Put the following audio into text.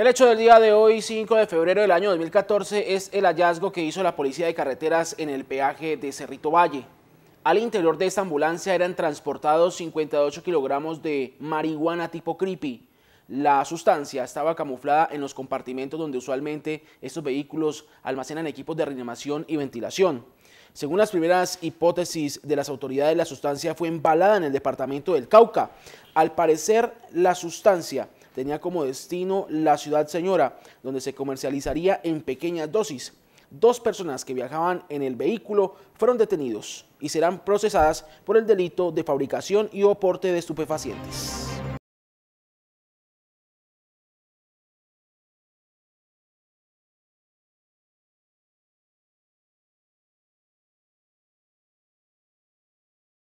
El hecho del día de hoy, 5 de febrero del año 2014, es el hallazgo que hizo la Policía de Carreteras en el peaje de Cerrito Valle. Al interior de esta ambulancia eran transportados 58 kilogramos de marihuana tipo creepy. La sustancia estaba camuflada en los compartimentos donde usualmente estos vehículos almacenan equipos de reanimación y ventilación. Según las primeras hipótesis de las autoridades, la sustancia fue embalada en el departamento del Cauca. Al parecer, la sustancia tenía como destino la ciudad señora, donde se comercializaría en pequeñas dosis. Dos personas que viajaban en el vehículo fueron detenidos y serán procesadas por el delito de fabricación y oporte de estupefacientes.